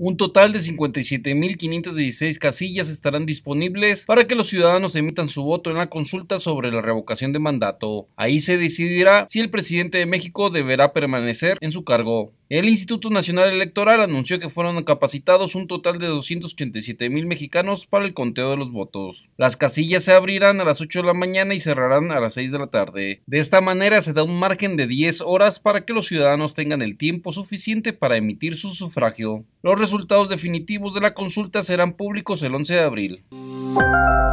Un total de 57.516 casillas estarán disponibles para que los ciudadanos emitan su voto en la consulta sobre la revocación de mandato. Ahí se decidirá si el presidente de México deberá permanecer en su cargo. El Instituto Nacional Electoral anunció que fueron capacitados un total de 287 mil mexicanos para el conteo de los votos. Las casillas se abrirán a las 8 de la mañana y cerrarán a las 6 de la tarde. De esta manera se da un margen de 10 horas para que los ciudadanos tengan el tiempo suficiente para emitir su sufragio. Los resultados definitivos de la consulta serán públicos el 11 de abril.